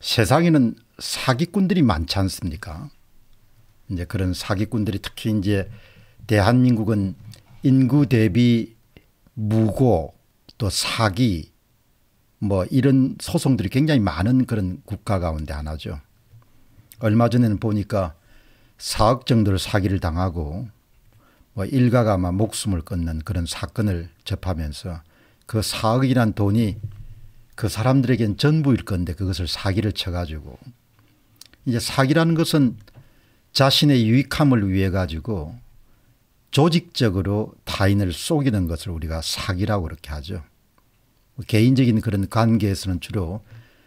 세상에는 사기꾼들이 많지 않습니까? 이제 그런 사기꾼들이 특히 이제 대한민국은 인구 대비 무고 또 사기 뭐 이런 소송들이 굉장히 많은 그런 국가 가운데 하나죠. 얼마 전에는 보니까 4억 정도를 사기를 당하고 뭐 일가가 아마 목숨을 끊는 그런 사건을 접하면서 그 4억이란 돈이 그 사람들에겐 전부일 건데 그것을 사기를 쳐가지고 이제 사기라는 것은 자신의 유익함을 위해 가지고 조직적으로 타인을 속이는 것을 우리가 사기라고 그렇게 하죠. 개인적인 그런 관계에서는 주로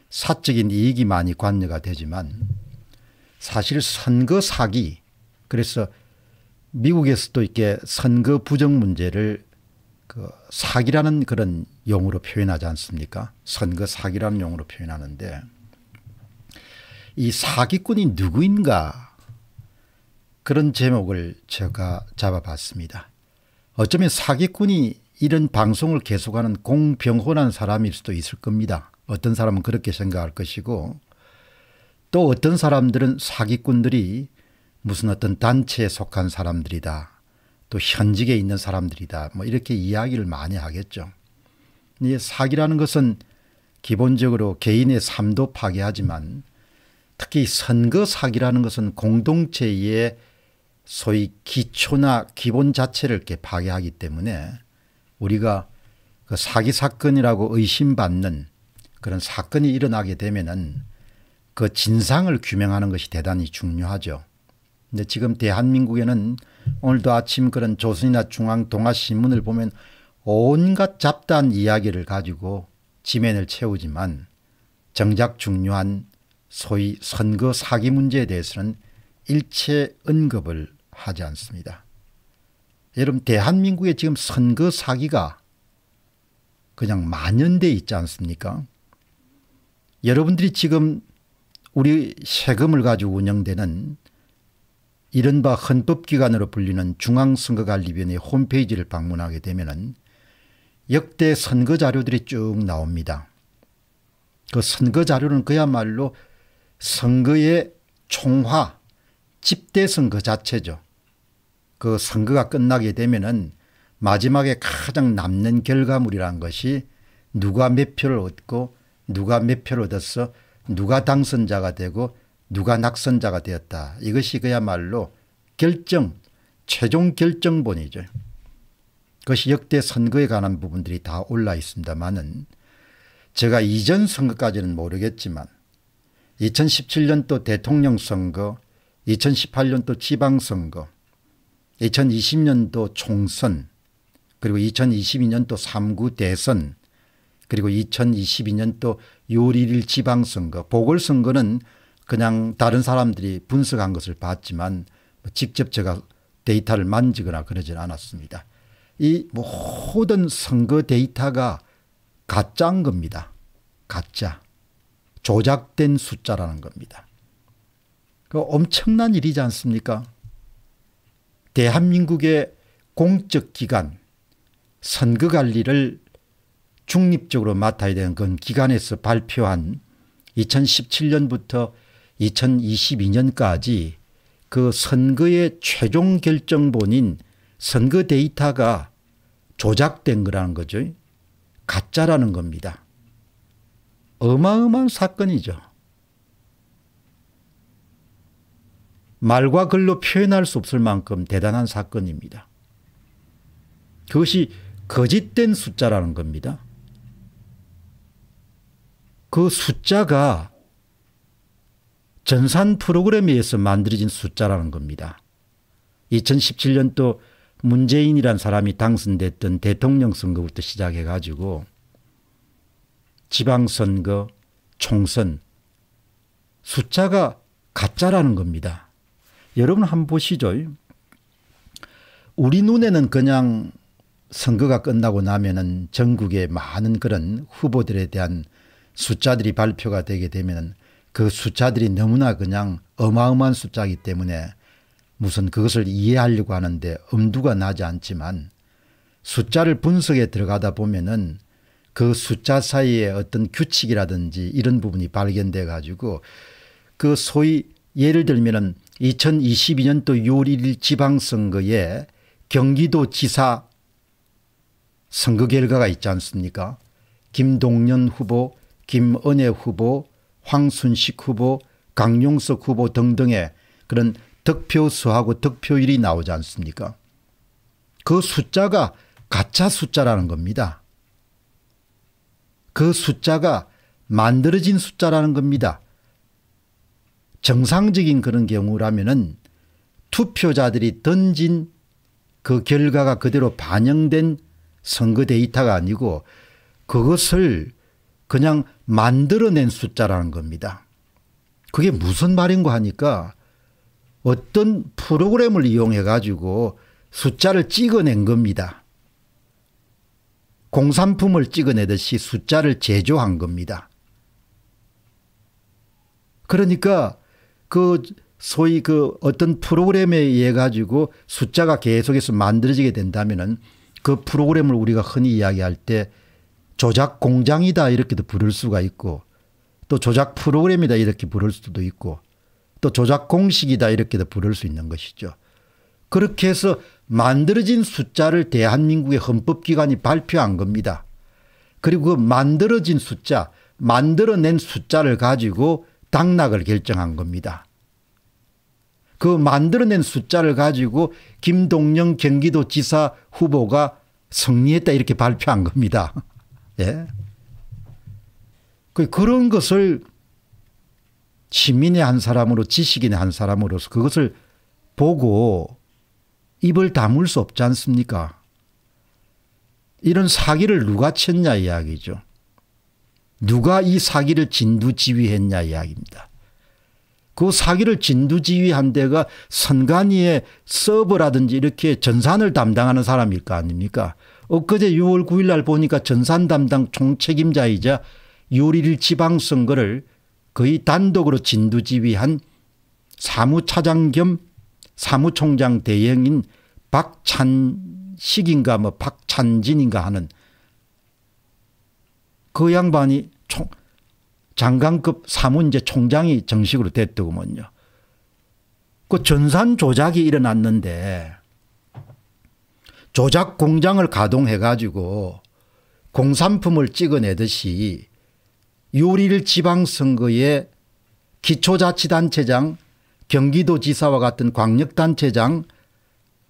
사적인 이익이 많이 관여가 되지만 사실 선거 사기 그래서 미국에서도 이렇게 선거 부정 문제를 그 사기라는 그런 용어로 표현하지 않습니까? 선거 사기라는 용어로 표현하는데 이 사기꾼이 누구인가 그런 제목을 제가 잡아봤습니다. 어쩌면 사기꾼이 이런 방송을 계속하는 공병호라는 사람일 수도 있을 겁니다. 어떤 사람은 그렇게 생각할 것이고 또 어떤 사람들은 사기꾼들이 무슨 어떤 단체에 속한 사람들이다 또 현직에 있는 사람들이다. 뭐 이렇게 이야기를 많이 하겠죠. 이 사기라는 것은 기본적으로 개인의 삶도 파괴하지만 특히 선거 사기라는 것은 공동체의 소위 기초나 기본 자체를 이렇게 파괴하기 때문에 우리가 그 사기 사건이라고 의심받는 그런 사건이 일어나게 되면그 진상을 규명하는 것이 대단히 중요하죠. 근데 지금 대한민국에는 오늘도 아침 그런 조선이나 중앙 동아신문을 보면 온갖 잡다한 이야기를 가지고 지면을 채우지만 정작 중요한 소위 선거 사기 문제에 대해서는 일체 언급을 하지 않습니다. 여러분 대한민국의 지금 선거 사기가 그냥 만연돼 있지 않습니까? 여러분들이 지금 우리 세금을 가지고 운영되는 이른바 헌법기관으로 불리는 중앙선거관리위원회 홈페이지를 방문하게 되면 역대 선거 자료들이 쭉 나옵니다. 그 선거 자료는 그야말로 선거의 총화, 집대선거 자체죠. 그 선거가 끝나게 되면은 마지막에 가장 남는 결과물이란 것이 누가 몇 표를 얻고 누가 몇 표를 얻어서 누가 당선자가 되고 누가 낙선자가 되었다. 이것이 그야말로 결정, 최종 결정본이죠. 그것이 역대 선거에 관한 부분들이 다 올라 있습니다만은 제가 이전 선거까지는 모르겠지만 2017년도 대통령 선거, 2018년도 지방선거, 2020년도 총선, 그리고 2022년도 3구 대선, 그리고 2022년도 6월 1일 지방선거, 보궐선거는 그냥 다른 사람들이 분석한 것을 봤지만 뭐 직접 제가 데이터를 만지거나 그러진 않았습니다. 이 모든 선거 데이터가 가짜인 겁니다. 가짜. 조작된 숫자라는 겁니다. 그 엄청난 일이지 않습니까? 대한민국의 공적 기관 선거 관리를 중립적으로 맡아야 되는 건 기관에서 발표한 2017년부터 2022년까지 그 선거의 최종 결정본인 선거 데이터가 조작된 거라는 거죠. 가짜라는 겁니다. 어마어마한 사건이죠. 말과 글로 표현할 수 없을 만큼 대단한 사건입니다. 그것이 거짓된 숫자라는 겁니다. 그 숫자가 전산 프로그램에 의해서 만들어진 숫자라는 겁니다. 2017년도 문재인이란 사람이 당선됐던 대통령 선거부터 시작해 가지고 지방선거, 총선 숫자가 가짜라는 겁니다. 여러분 한번 보시죠. 우리 눈에는 그냥 선거가 끝나고 나면은 전국의 많은 그런 후보들에 대한 숫자들이 발표가 되게 되면은 그 숫자들이 너무나 그냥 어마어마한 숫자이기 때문에 무슨 그것을 이해하려고 하는데 엄두가 나지 않지만 숫자를 분석에 들어가다 보면은 그 숫자 사이에 어떤 규칙이라든지 이런 부분이 발견돼 가지고 그 소위 예를 들면은 2022년도 6월 1일 지방선거에 경기도 지사 선거 결과가 있지 않습니까? 김동연 후보, 김은혜 후보, 황순식 후보, 강용석 후보 등등의 그런 득표수하고 득표율이 나오지 않습니까? 그 숫자가 가짜 숫자라는 겁니다. 그 숫자가 만들어진 숫자라는 겁니다. 정상적인 그런 경우라면은 투표자들이 던진 그 결과가 그대로 반영된 선거 데이터가 아니고 그것을 그냥 만들어낸 숫자라는 겁니다. 그게 무슨 말인가 하니까 어떤 프로그램을 이용해 가지고 숫자를 찍어낸 겁니다. 공산품을 찍어내듯이 숫자를 제조한 겁니다. 그러니까 그 소위 그 어떤 프로그램에 의해 가지고 숫자가 계속해서 만들어지게 된다면그 프로그램을 우리가 흔히 이야기할 때 조작 공장이다 이렇게도 부를 수가 있고 또 조작 프로그램이다 이렇게 부를 수도 있고 또 조작 공식이다 이렇게도 부를 수 있는 것이죠. 그렇게 해서 만들어진 숫자를 대한민국의 헌법기관이 발표한 겁니다. 그리고 그 만들어진 숫자, 만들어낸 숫자를 가지고 당락을 결정한 겁니다. 그 만들어낸 숫자를 가지고 김동영 경기도지사 후보가 승리했다 이렇게 발표한 겁니다. 예. 그, 그런 것을 시민의 한 사람으로 지식인의 한 사람으로서 그것을 보고 입을 다물 수 없지 않습니까? 이런 사기를 누가 쳤냐 이야기죠. 누가 이 사기를 진두지휘했냐 이야기입니다. 그 사기를 진두지휘한 데가 선관위의 서버라든지 이렇게 전산을 담당하는 사람일 거 아닙니까? 엊그제 6월 9일 날 보니까 전산 담당 총책임자이자 요리를 지방선거를 거의 단독으로 진두지휘한 사무차장 겸 사무총장 대행인 박찬식인가 뭐 박찬진인가 하는 그 양반이 총 장관급 사무인제 총장이 정식으로 됐더구먼요. 그 전산 조작이 일어났는데 조작 공장을 가동해 가지고 공산품을 찍어내듯이 요리를 지방선거에 기초자치단체장 경기도지사와 같은 광역단체장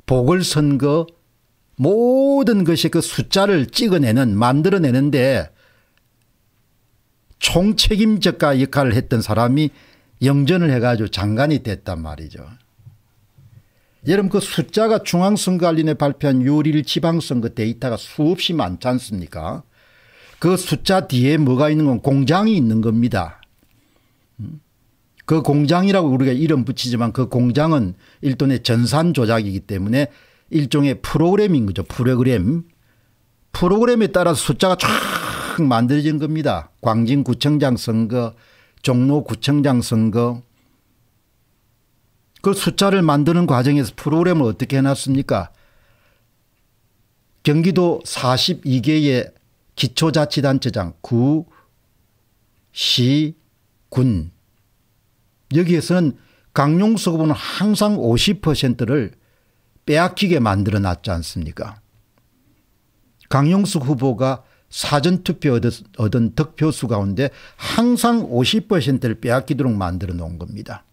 보궐선거 모든 것이 그 숫자를 찍어내는 만들어내는데 총책임적가 역할을 했던 사람이 영전을 해가지고 장관이 됐단 말이죠. 여러분 그 숫자가 중앙선거관리에 발표한 요리를 지방선거 데이터가 수없이 많지 않습니까? 그 숫자 뒤에 뭐가 있는 건 공장이 있는 겁니다. 음? 그 공장이라고 우리가 이름 붙이지만 그 공장은 일종의 전산 조작이기 때문에 일종의 프로그램인 거죠. 프로그램. 프로그램에 따라 서 숫자가 쫙 만들어진 겁니다. 광진구청장 선거, 종로구청장 선거, 그 숫자를 만드는 과정에서 프로그램을 어떻게 해놨습니까? 경기도 42개의 기초자치단체장 구, 시, 군 여기에서는 강용수구는 항상 50%를 빼앗기게 만들어 놨지 않습니까? 강용수 후보가 사전투표 얻은 득표수 가운데 항상 50%를 빼앗기도록 만들어 놓은 겁니다.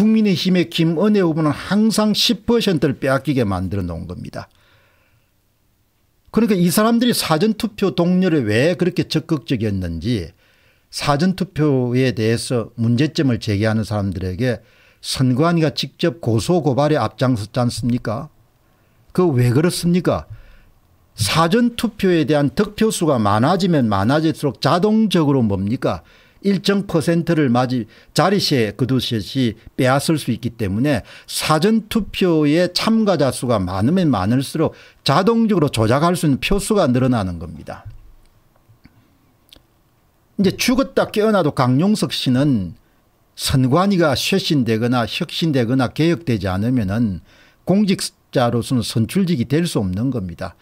국민의힘의 김은혜 후보는 항상 10%를 빼앗기게 만들어 놓은 겁니다. 그러니까 이 사람들이 사전투표 동료를 왜 그렇게 적극적이었는지 사전투표에 대해서 문제점을 제기하는 사람들에게 선관위가 직접 고소고발에 앞장섰지 않습니까 그 왜 그렇습니까 사전투표에 대한 득표수가 많아지면 많아질수록 자동적으로 뭡니까 일정 퍼센트를 맞이 자리시에 그 두셋이 빼앗을 수 있기 때문에 사전투표에 참가자 수가 많으면 많을수록 자동적으로 조작할 수 있는 표수가 늘어나는 겁니다. 이제 죽었다 깨어나도 강용석 씨는 선관위가 쇄신되거나 혁신되거나 개혁되지 않으면 공직자로서는 선출직이 될 수 없는 겁니다.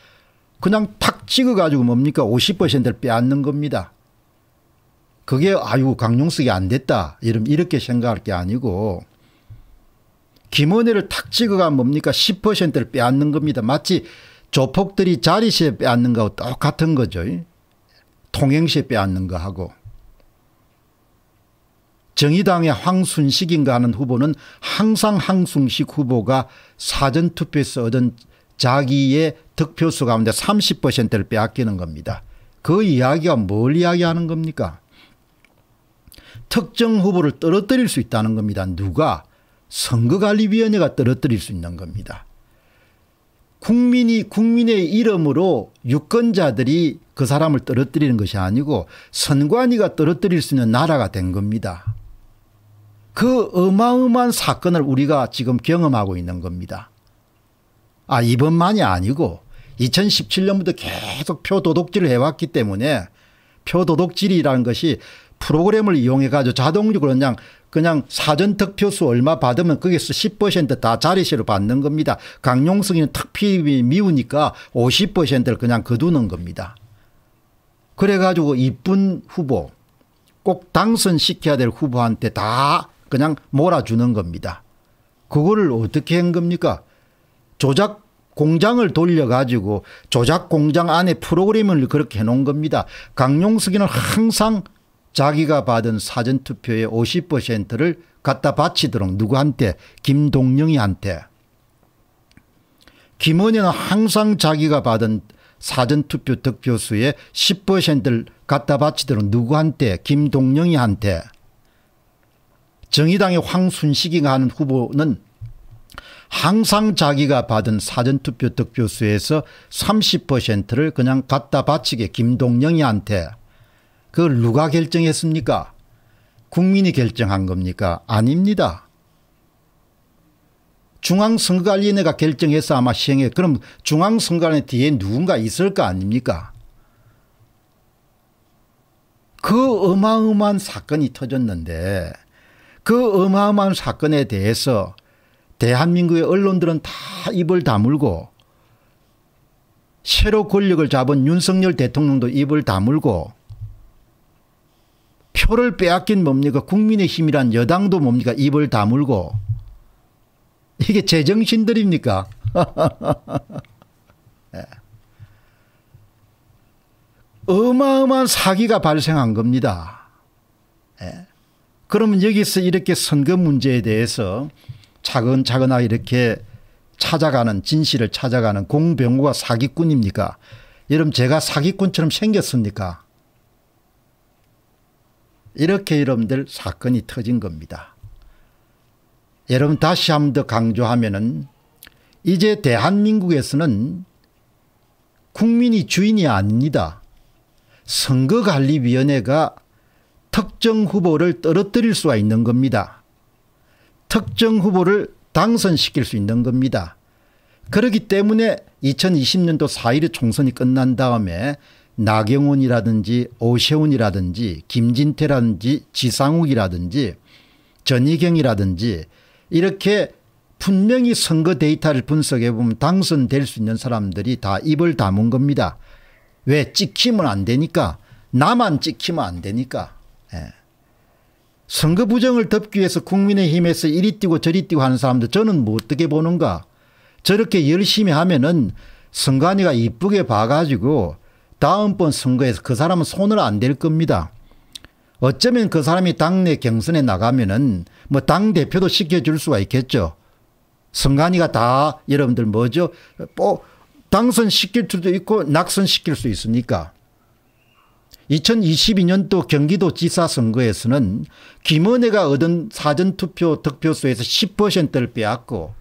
그냥 탁 찍어가지고 뭡니까 50%를 빼앗는 겁니다. 그게 아유 강용석이 안 됐다 이런 이렇게 생각할 게 아니고 김원회를 탁 찍어가 뭡니까 10%를 빼앗는 겁니다. 마치 조폭들이 자리시에 빼앗는 거하고 똑같은 거죠. 통행시에 빼앗는 거하고. 정의당의 황순식인가 하는 후보는 항상 황순식 후보가 사전투표에서 얻은 자기의 득표수 가운데 30%를 빼앗기는 겁니다. 그 이야기가 뭘 이야기하는 겁니까? 특정 후보를 떨어뜨릴 수 있다는 겁니다. 누가? 선거관리위원회가 떨어뜨릴 수 있는 겁니다. 국민이 국민의 이름으로 유권자들이 그 사람을 떨어뜨리는 것이 아니고 선관위가 떨어뜨릴 수 있는 나라가 된 겁니다. 그 어마어마한 사건을 우리가 지금 경험하고 있는 겁니다. 아 이번만이 아니고 2017년부터 계속 표 도둑질을 해왔기 때문에 표 도둑질이라는 것이 프로그램을 이용해 가지고 자동적으로 그냥 그냥 사전 득표수 얼마 받으면 거기서 10%다 자리시로 받는 겁니다. 강용석이는 특필이 미우니까 50%를 그냥 거두는 겁니다. 그래가지고 이쁜 후보 꼭 당선시켜야 될 후보한테 다 그냥 몰아주는 겁니다. 그거를 어떻게 한 겁니까? 조작 공장을 돌려가지고 조작 공장 안에 프로그램을 그렇게 해놓은 겁니다. 강용석이는 항상 자기가 받은 사전투표의 50%를 갖다 바치도록 누구한테 김동영이한테 김은혜는 항상 자기가 받은 사전투표 득표수의 10%를 갖다 바치도록 누구한테 김동영이한테 정의당의 황순식이가 하는 후보는 항상 자기가 받은 사전투표 득표수에서 30%를 그냥 갖다 바치게 김동영이한테 그걸 누가 결정했습니까? 국민이 결정한 겁니까? 아닙니다. 중앙선거관리위원회가 결정해서 아마 시행해. 그럼 중앙선거관리 뒤에 누군가 있을 거 아닙니까? 그 어마어마한 사건이 터졌는데 그 어마어마한 사건에 대해서 대한민국의 언론들은 다 입을 다물고 새로 권력을 잡은 윤석열 대통령도 입을 다물고 표를 빼앗긴 뭡니까 국민의힘이란 여당도 뭡니까 입을 다물고 이게 제정신들입니까 네. 어마어마한 사기가 발생한 겁니다. 네. 그러면 여기서 이렇게 선거 문제에 대해서 차근차근하 게 이렇게 찾아가는 진실을 찾아가는 공병우가 사기꾼입니까? 여러분 제가 사기꾼처럼 생겼습니까? 이렇게 여러분들 사건이 터진 겁니다. 여러분 다시 한 번 더 강조하면은 이제 대한민국에서는 국민이 주인이 아닙니다. 선거관리위원회가 특정 후보를 떨어뜨릴 수가 있는 겁니다. 특정 후보를 당선시킬 수 있는 겁니다. 그렇기 때문에 2020년도 4.1의 총선이 끝난 다음에 나경원이라든지 오세훈이라든지 김진태라든지 지상욱이라든지 전희경이라든지 이렇게 분명히 선거 데이터를 분석해 보면 당선될 수 있는 사람들이 다 입을 다문 겁니다. 왜 찍히면 안 되니까 나만 찍히면 안 되니까 예. 선거 부정을 덮기 위해서 국민의힘에서 이리 뛰고 저리 뛰고 하는 사람들 저는 뭐 어떻게 보는가 저렇게 열심히 하면은 선관위가 이쁘게 봐가지고 다음번 선거에서 그 사람은 손을 안 댈 겁니다. 어쩌면 그 사람이 당내 경선에 나가면은 뭐 당 대표도 시켜줄 수가 있겠죠. 선관위가 다 여러분들 뭐죠? 뭐 당선 시킬 수도 있고 낙선 시킬 수 있으니까. 2022년도 경기도지사 선거에서는 김은혜가 얻은 사전투표 득표수에서 10%를 빼앗고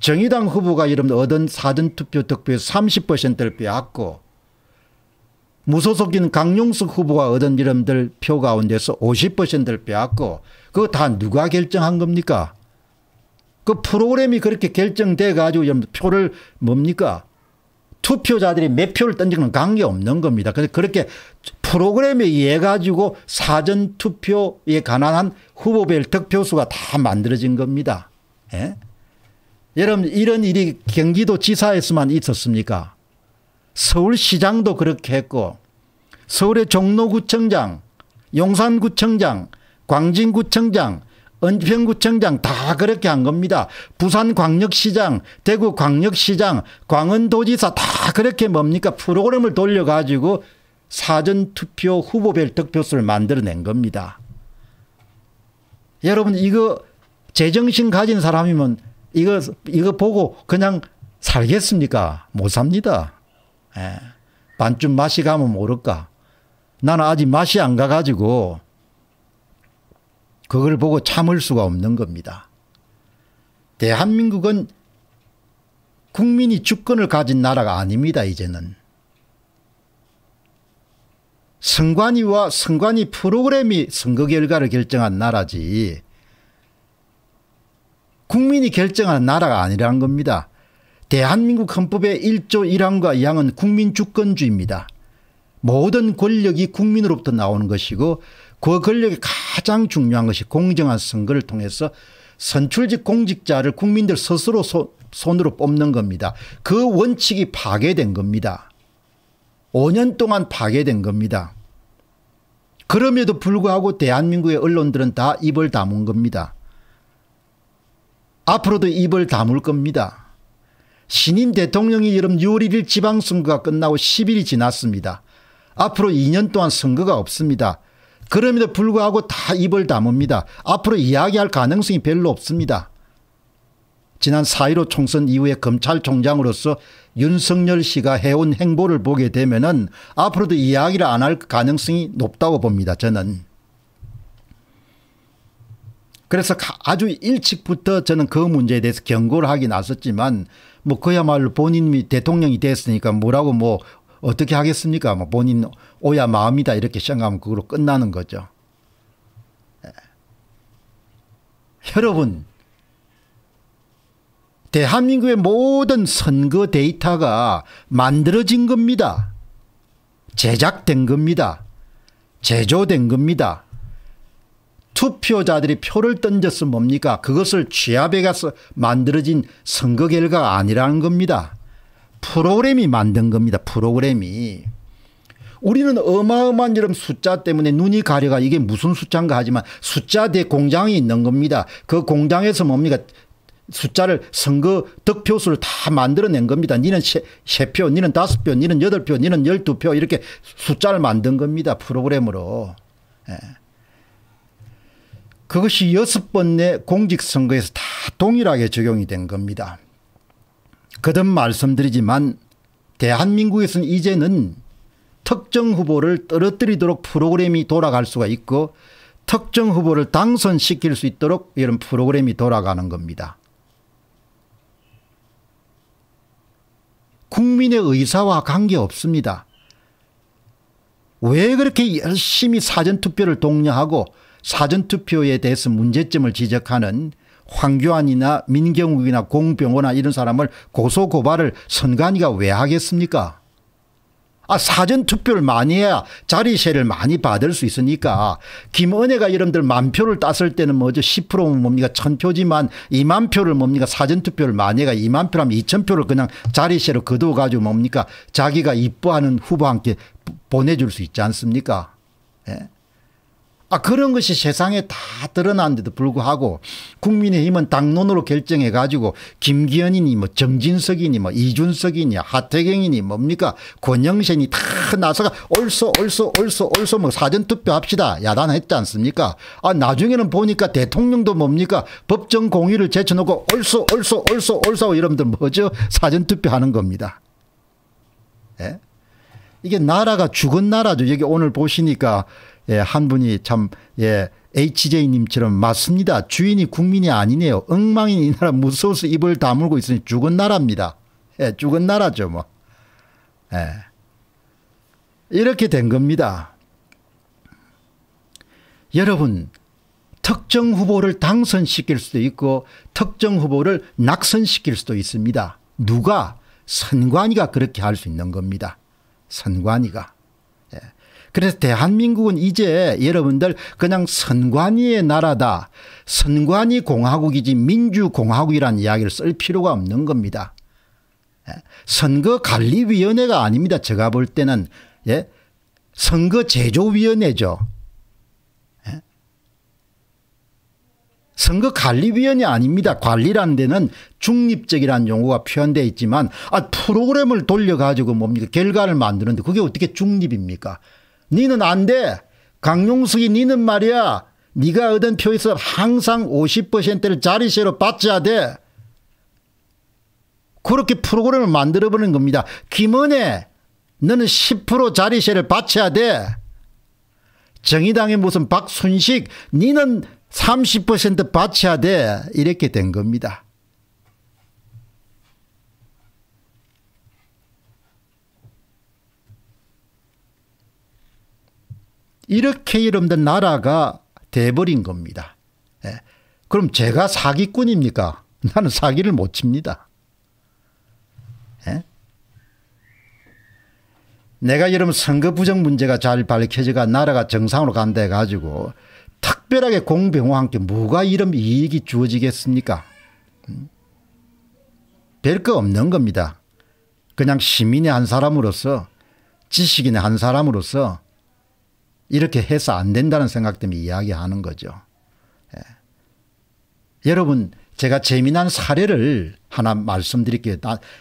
정의당 후보가 여러분 얻은 사전투표 득표에서 30%를 빼앗고 무소속인 강용석 후보가 얻은 이름들 표 가운데서 50%를 빼앗고 그거 다 누가 결정한 겁니까? 그 프로그램이 그렇게 결정돼 가지고 여러분 표를 뭡니까? 투표자들이 몇 표를 던지는 관계 없는 겁니다. 그래서 그렇게 프로그램에 의해 가지고 사전 투표에 관한 후보별 득표수가 다 만들어진 겁니다. 예? 여러분 이런 일이 경기도 지사에서만 있었습니까? 서울시장도 그렇게 했고 서울의 종로구청장 용산구청장 광진구청장 은평구청장 다 그렇게 한 겁니다. 부산광역시장 대구광역시장 광원도지사 다 그렇게 뭡니까 프로그램을 돌려가지고 사전투표 후보별 득표수를 만들어낸 겁니다. 여러분 이거 제정신 가진 사람이면 이거 이거 보고 그냥 살겠습니까? 못 삽니다. 예. 반쯤 맛이 가면 모를까. 나는 아직 맛이 안 가가지고 그걸 보고 참을 수가 없는 겁니다. 대한민국은 국민이 주권을 가진 나라가 아닙니다. 이제는. 선관위와 선관위 프로그램이 선거 결과를 결정한 나라지 국민이 결정한 나라가 아니라는 겁니다. 대한민국 헌법의 1조 1항과 2항은 국민주권주의입니다. 모든 권력이 국민으로부터 나오는 것이고 그 권력이 가장 중요한 것이 공정한 선거를 통해서 선출직 공직자를 국민들 스스로 손으로 뽑는 겁니다. 그 원칙이 파괴된 겁니다. 5년 동안 파괴된 겁니다. 그럼에도 불구하고 대한민국의 언론들은 다 입을 다문 겁니다. 앞으로도 입을 다물 겁니다. 신임 대통령이 여름 6월 1일 지방선거가 끝나고 10일이 지났습니다. 앞으로 2년 동안 선거가 없습니다. 그럼에도 불구하고 다 입을 다뭅니다. 앞으로 이야기할 가능성이 별로 없습니다. 지난 4.15 총선 이후에 검찰총장으로서 윤석열 씨가 해온 행보를 보게 되면 앞으로도 이야기를 안 할 가능성이 높다고 봅니다. 저는. 그래서 아주 일찍부터 저는 그 문제에 대해서 경고를 하긴 나섰지만 뭐 그야말로 본인이 대통령이 됐으니까 뭐라고 뭐 어떻게 하겠습니까? 뭐 본인 오야 마음이다 이렇게 생각하면 그걸로 끝나는 거죠. 예. 여러분 대한민국의 모든 선거 데이터가 만들어진 겁니다. 제작된 겁니다. 제조된 겁니다. 투표자들이 표를 던졌으면 뭡니까 그것을 취합해 가서 만들어진 선거 결과가 아니라는 겁니다. 프로그램이 만든 겁니다. 프로그램이. 우리는 어마어마한 이런 숫자 때문에 눈이 가려가 이게 무슨 숫자인가 하지만 숫자 대공장이 있는 겁니다. 그 공장에서 뭡니까 숫자를 선거 득표수를 다 만들어낸 겁니다. 니는 세, 세 표, 니는 다섯 표, 니는 여덟 표, 니는 열두 표 이렇게 숫자를 만든 겁니다. 프로그램으로. 예. 그것이 여섯 번의 공직선거에서 다 동일하게 적용이 된 겁니다. 거듭 말씀드리지만 대한민국에서는 이제는 특정 후보를 떨어뜨리도록 프로그램이 돌아갈 수가 있고 특정 후보를 당선시킬 수 있도록 이런 프로그램이 돌아가는 겁니다. 국민의 의사와 관계없습니다. 왜 그렇게 열심히 사전투표를 독려하고 사전투표에 대해서 문제점을 지적하는 황교안이나 민경욱이나 공병호나 이런 사람을 고소고발을 선관위가 왜 하겠습니까? 아 사전투표를 많이 해야 자리세를 많이 받을 수 있으니까 김은혜가 여러분들 만표를 땄을 때는 뭐죠 10%면 뭡니까 천표지만 2만표를 뭡니까 사전투표를 많이 해가 2만표라면 2천표를 그냥 자리세로 거둬가지고 뭡니까 자기가 이뻐하는 후보한테 보내줄 수 있지 않습니까 예? 아, 그런 것이 세상에 다 드러났는데도 불구하고 국민의힘은 당론으로 결정해가지고 김기현이니 뭐 정진석이니 뭐 이준석이니 하태경이니 뭡니까 권영 s 이다 나서가 옳소옳소옳소옳소뭐 사전투표 합시다 야단했지 않습니까 아 나중에는 보니까 대통령도 뭡니까 법정 공의를 제쳐놓고 옳소옳소옳소옳소 이러분들 뭐죠 사전투표하는 겁니다. 예? 이게 나라가 죽은 나라죠. 여기 오늘 보시니까 예, 한 분이 참, 예, HJ님처럼 맞습니다. 주인이 국민이 아니네요. 엉망인 이 나라 무서워서 입을 다물고 있으니 죽은 나라입니다. 예, 죽은 나라죠, 뭐. 예. 이렇게 된 겁니다. 여러분, 특정 후보를 당선시킬 수도 있고 특정 후보를 낙선시킬 수도 있습니다. 누가? 선관위가 그렇게 할 수 있는 겁니다. 선관위가. 그래서 대한민국은 이제 여러분들 그냥 선관위의 나라다. 선관위 공화국이지 민주공화국이란 이야기를 쓸 필요가 없는 겁니다. 예. 선거관리위원회가 아닙니다. 제가 볼 때는 예? 선거제조위원회죠. 예? 선거관리위원회 아닙니다. 관리란 데는 중립적이라는 용어가 표현되어 있지만 아, 프로그램을 돌려가지고 뭡니까 결과를 만드는데 그게 어떻게 중립입니까 니는 안 돼. 강용석이 니는 말이야. 니가 얻은 표에서 항상 50%를 자리세로 받져 돼. 그렇게 프로그램을 만들어보는 겁니다. 김은혜 너는 10% 자리세를 받쳐야 돼. 정의당의 무슨 박순식 니는 30% 받쳐야 돼. 이렇게 된 겁니다. 이렇게 이름된 나라가 돼버린 겁니다. 예. 그럼 제가 사기꾼입니까? 나는 사기를 못 칩니다. 예? 내가 이러면 선거 부정 문제가 잘 밝혀져가 나라가 정상으로 간다 해가지고 특별하게 공병호와 함께 뭐가 이런 이익이 주어지겠습니까? 음. 별거 없는 겁니다. 그냥 시민의 한 사람으로서 지식인의 한 사람으로서 이렇게 해서 안 된다는 생각 때문에 이야기하는 거죠. 예. 여러분 제가 재미난 사례를 하나 말씀드릴게요.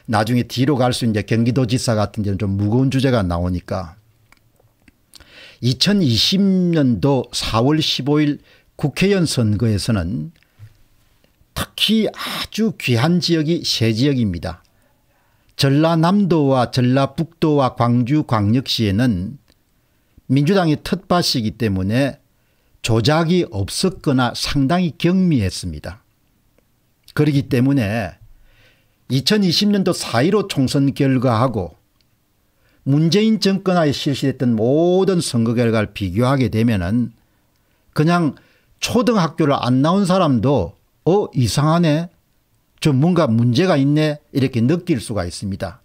나, 중에 뒤로 갈 수 이제 경기도지사 같은 데는 좀 무거운 주제가 나오니까 2020년도 4월 15일 국회의원 선거에서는 특히 아주 귀한 지역이 세 지역입니다. 전라남도와 전라북도와 광주 광역시에는 민주당이 텃밭이기 때문에 조작이 없었거나 상당히 경미했습니다. 그렇기 때문에 2020년도 4.15 총선 결과하고 문재인 정권하에 실시됐던 모든 선거 결과를 비교하게 되면은 그냥 초등학교를 안 나온 사람도 어 이상하네 좀 뭔가 문제가 있네 이렇게 느낄 수가 있습니다.